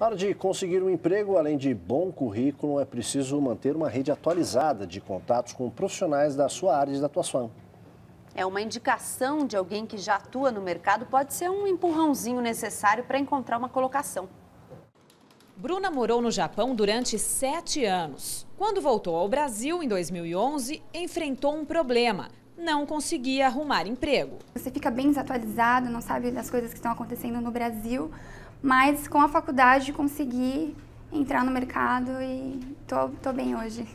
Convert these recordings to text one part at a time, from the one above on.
Para de conseguir um emprego, além de bom currículo, é preciso manter uma rede atualizada de contatos com profissionais da sua área de atuação. É uma indicação de alguém que já atua no mercado, pode ser um empurrãozinho necessário para encontrar uma colocação. Bruna morou no Japão durante sete anos. Quando voltou ao Brasil, em 2011, enfrentou um problema. Não conseguia arrumar emprego. Você fica bem desatualizado, não sabe das coisas que estão acontecendo no Brasil, mas com a faculdade consegui entrar no mercado e tô, tô bem hoje.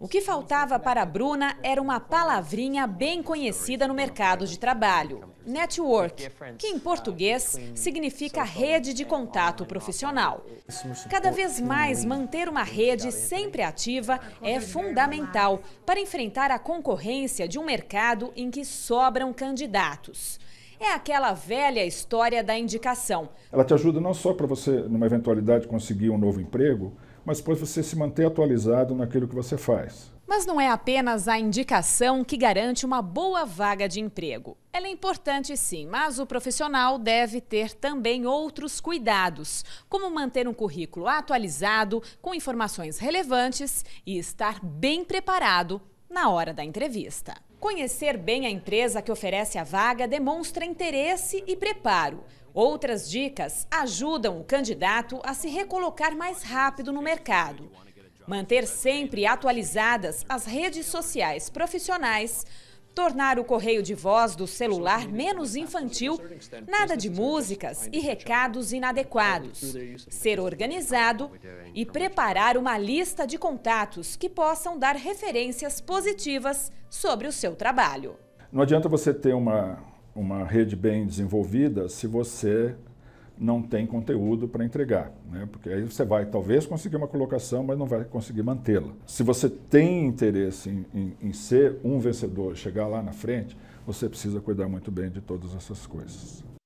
o que faltava para a Bruna era uma palavrinha bem conhecida no mercado de trabalho, network, que em português significa rede de contato profissional. Cada vez mais manter uma rede sempre ativa é fundamental para enfrentar a concorrência de um mercado em que sobram candidatos. É aquela velha história da indicação. Ela te ajuda não só para você, numa eventualidade, conseguir um novo emprego, mas depois você se manter atualizado naquilo que você faz. Mas não é apenas a indicação que garante uma boa vaga de emprego. Ela é importante sim, mas o profissional deve ter também outros cuidados, como manter um currículo atualizado, com informações relevantes e estar bem preparado na hora da entrevista. Conhecer bem a empresa que oferece a vaga demonstra interesse e preparo. Outras dicas ajudam o candidato a se recolocar mais rápido no mercado. Manter sempre atualizadas as redes sociais profissionais tornar o correio de voz do celular menos infantil, nada de músicas e recados inadequados, ser organizado e preparar uma lista de contatos que possam dar referências positivas sobre o seu trabalho. Não adianta você ter uma, uma rede bem desenvolvida se você não tem conteúdo para entregar, né? porque aí você vai talvez conseguir uma colocação, mas não vai conseguir mantê-la. Se você tem interesse em, em, em, ser um vencedor, chegar lá na frente, você precisa cuidar muito bem de todas essas coisas.